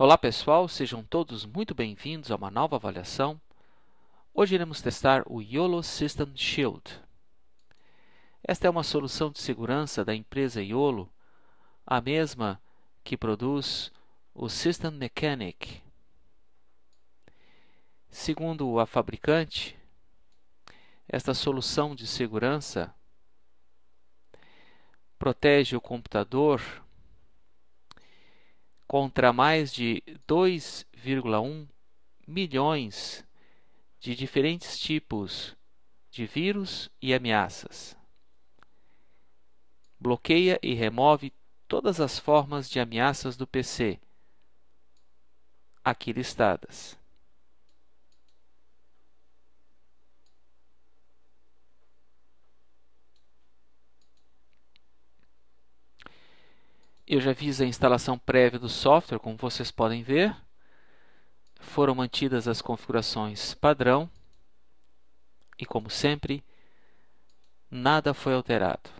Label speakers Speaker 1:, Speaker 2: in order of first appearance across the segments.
Speaker 1: Olá pessoal, sejam todos muito bem-vindos a uma nova avaliação. Hoje iremos testar o YOLO System Shield. Esta é uma solução de segurança da empresa YOLO, a mesma que produz o System Mechanic. Segundo a fabricante, esta solução de segurança protege o computador contra mais de 2,1 milhões de diferentes tipos de vírus e ameaças. Bloqueia e remove todas as formas de ameaças do PC, aqui listadas. Eu já fiz a instalação prévia do software, como vocês podem ver. Foram mantidas as configurações padrão. E como sempre, nada foi alterado.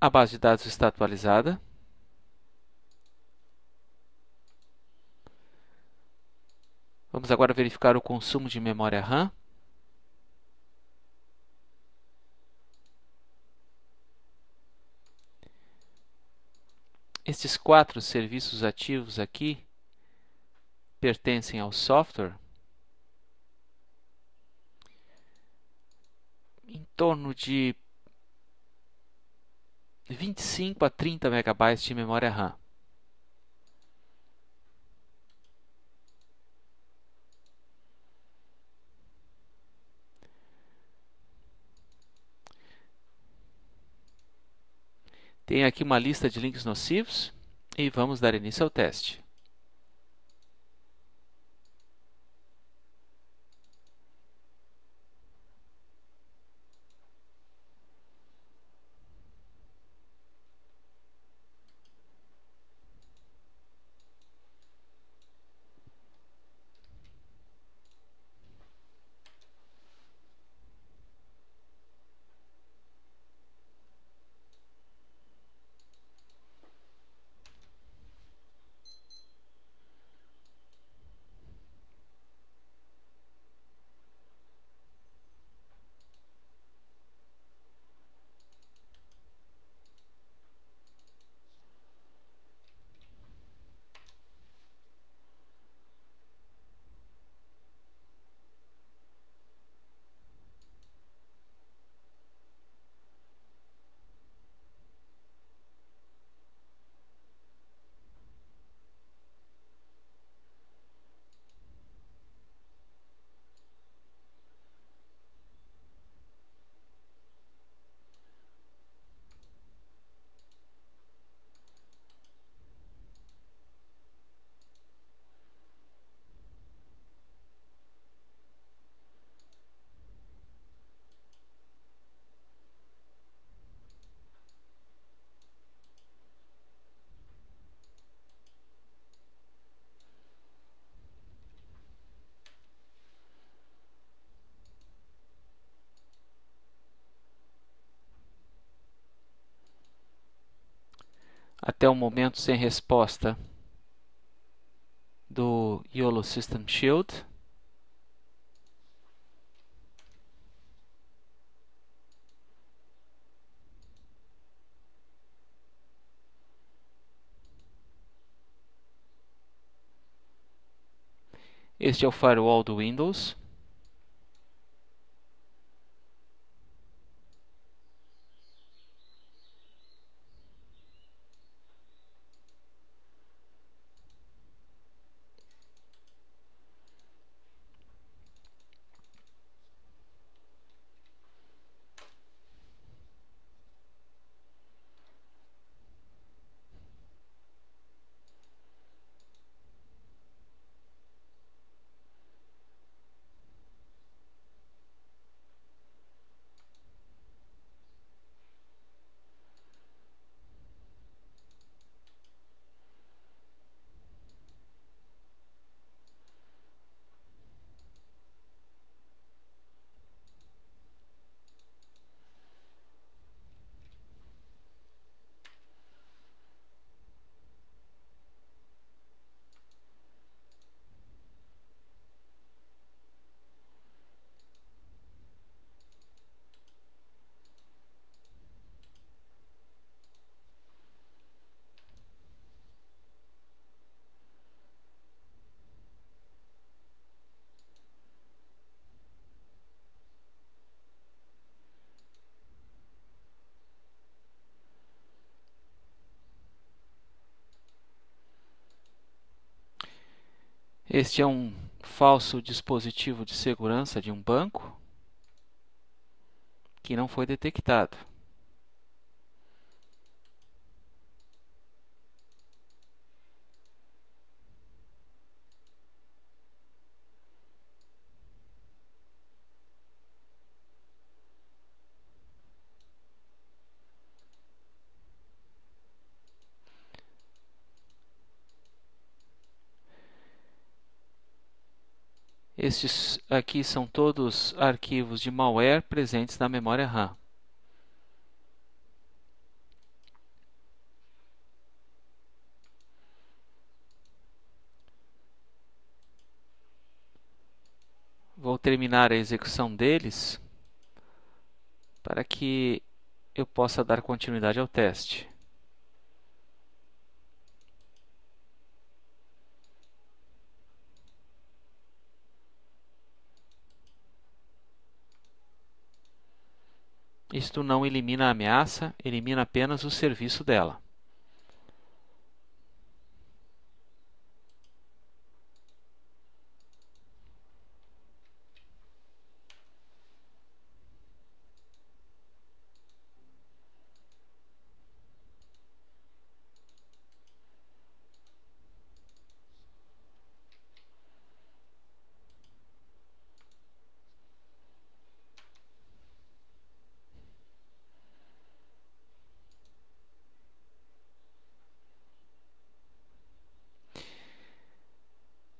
Speaker 1: A base de dados está atualizada. Vamos agora verificar o consumo de memória RAM. Estes quatro serviços ativos aqui pertencem ao software em torno de 25 a 30 MB de memória RAM. Tem aqui uma lista de links nocivos e vamos dar início ao teste. até o momento sem resposta do YOLO System Shield. Este é o firewall do Windows. Este é um falso dispositivo de segurança de um banco que não foi detectado. Estes aqui são todos arquivos de malware presentes na memória RAM. Vou terminar a execução deles para que eu possa dar continuidade ao teste. Isto não elimina a ameaça, elimina apenas o serviço dela.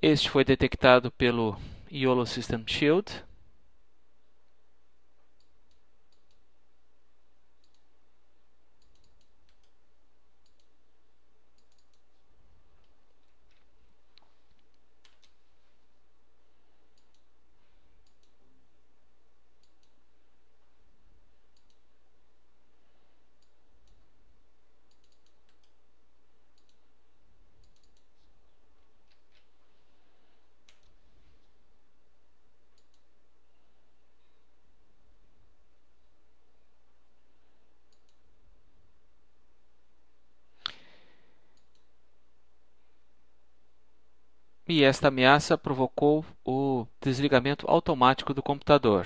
Speaker 1: Este foi detectado pelo Yolo System Shield, e esta ameaça provocou o desligamento automático do computador.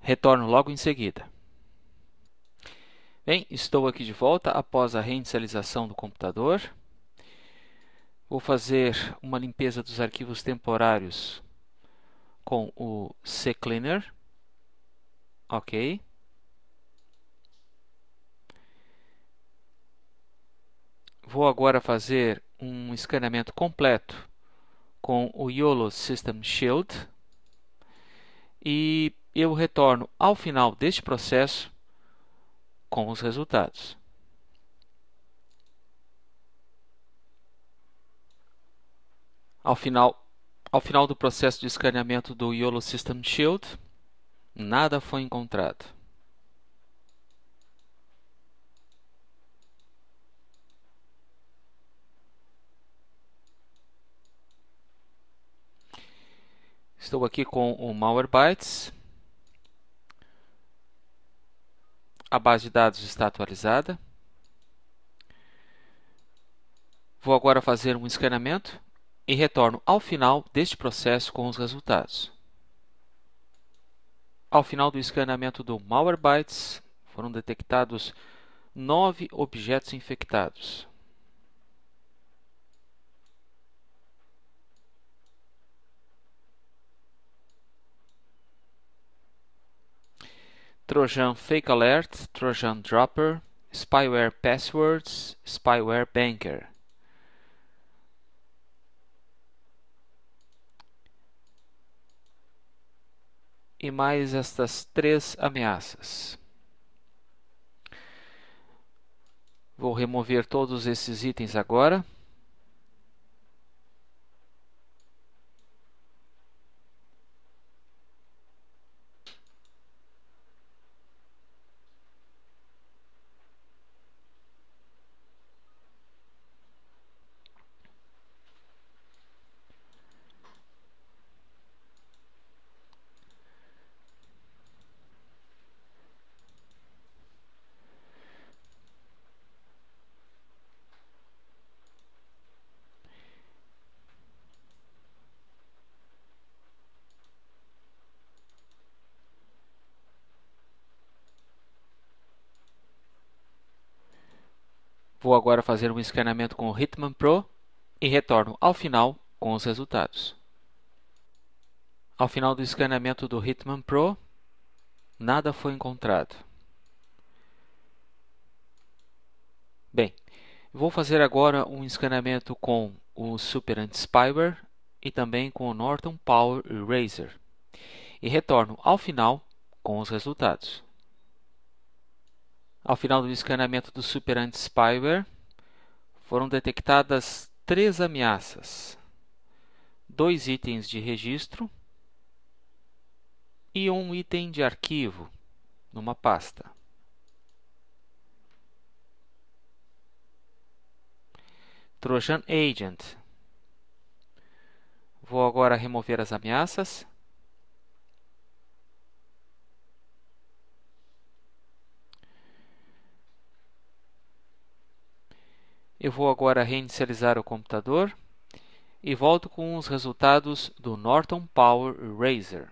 Speaker 1: Retorno logo em seguida. Bem, estou aqui de volta após a reinicialização do computador. Vou fazer uma limpeza dos arquivos temporários com o ccleaner. OK. Vou agora fazer um escaneamento completo com o YOLO System Shield e eu retorno ao final deste processo com os resultados. Ao final, ao final do processo de escaneamento do YOLO System Shield, nada foi encontrado. Estou aqui com o Malwarebytes. A base de dados está atualizada. Vou agora fazer um escaneamento e retorno ao final deste processo com os resultados. Ao final do escaneamento do Malwarebytes, foram detectados nove objetos infectados. Trojan Fake Alert, Trojan Dropper, Spyware Passwords, Spyware Banker. E mais estas três ameaças. Vou remover todos esses itens agora. Vou agora fazer um escaneamento com o Hitman Pro e retorno ao final com os resultados. Ao final do escaneamento do Hitman Pro, nada foi encontrado. Bem, vou fazer agora um escaneamento com o Super Anti-Spyware e também com o Norton Power Eraser e retorno ao final com os resultados. Ao final do escaneamento do Super Anti-Spyware, foram detectadas três ameaças, dois itens de registro e um item de arquivo numa pasta. Trojan Agent. Vou agora remover as ameaças. Eu vou agora reinicializar o computador e volto com os resultados do Norton Power Eraser.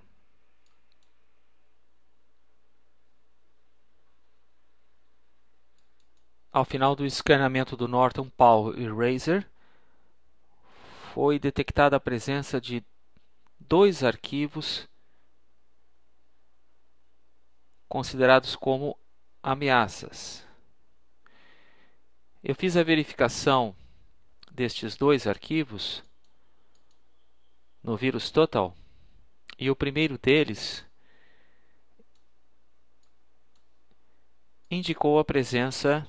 Speaker 1: Ao final do escaneamento do Norton Power Eraser, foi detectada a presença de dois arquivos considerados como ameaças. Eu fiz a verificação destes dois arquivos no vírus total e o primeiro deles indicou a presença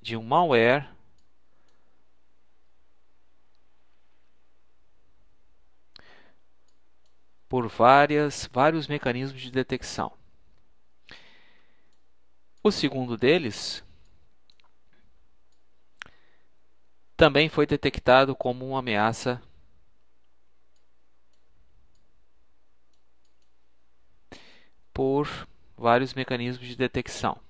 Speaker 1: de um malware por várias, vários mecanismos de detecção. O segundo deles também foi detectado como uma ameaça por vários mecanismos de detecção.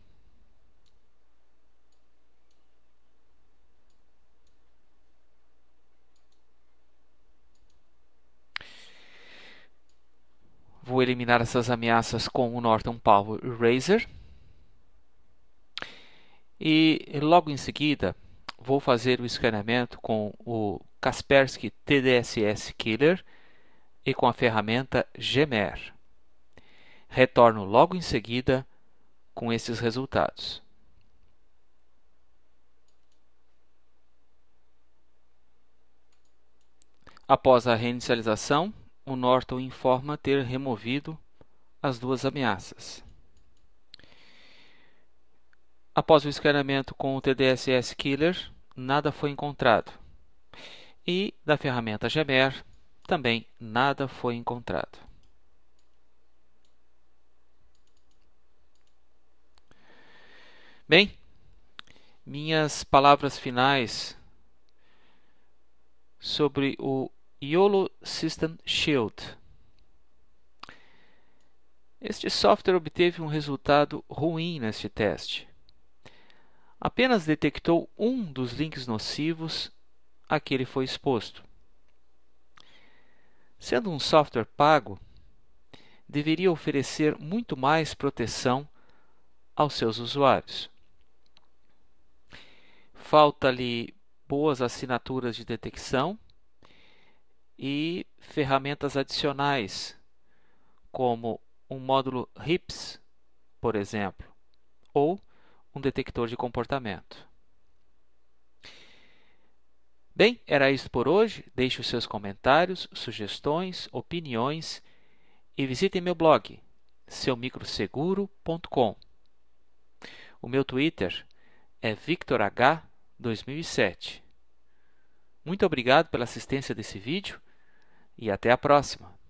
Speaker 1: Vou eliminar essas ameaças com o Norton Power Eraser. E logo em seguida, vou fazer o escaneamento com o Kaspersky TDSS Killer e com a ferramenta Gemer. Retorno logo em seguida com esses resultados. Após a reinicialização, o Norton informa ter removido as duas ameaças. Após o escaneamento com o TDSS Killer, nada foi encontrado. E da ferramenta Gemer, também nada foi encontrado. Bem, minhas palavras finais sobre o YOLO System Shield. Este software obteve um resultado ruim neste teste apenas detectou um dos links nocivos a que ele foi exposto. Sendo um software pago, deveria oferecer muito mais proteção aos seus usuários. Falta-lhe boas assinaturas de detecção e ferramentas adicionais, como um módulo HIPS, por exemplo, ou um detector de comportamento. Bem, era isso por hoje. Deixe os seus comentários, sugestões, opiniões e visitem meu blog, seumicroseguro.com. O meu Twitter é victorh2007. Muito obrigado pela assistência desse vídeo e até a próxima!